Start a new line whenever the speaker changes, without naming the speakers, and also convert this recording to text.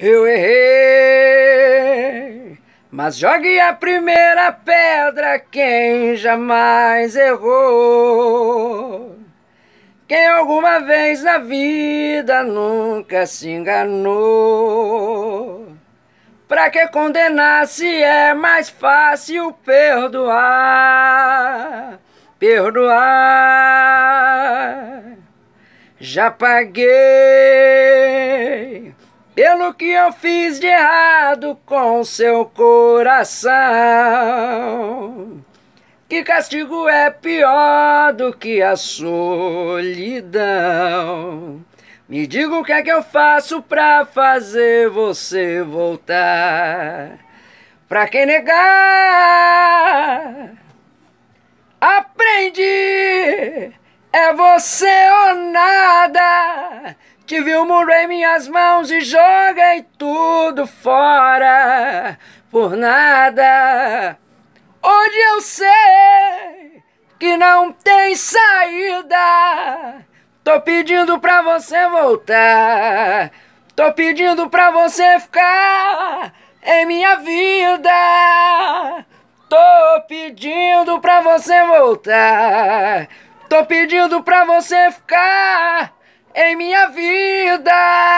Eu errei, mas jogue a primeira pedra quem jamais errou. Quem alguma vez na vida nunca se enganou. Pra que condenar se é mais fácil perdoar? Perdoar. Já paguei pelo que eu fiz de errado com seu coração. Que castigo é pior do que a solidão? Me diga o que é que eu faço pra fazer você voltar. Pra quem negar, aprendi. É você ou nada! Tive o um em minhas mãos e joguei tudo fora por nada. Hoje eu sei que não tem saída. Tô pedindo pra você voltar. Tô pedindo pra você ficar em minha vida. Tô pedindo pra você voltar. Tô pedindo pra você ficar em minha vida.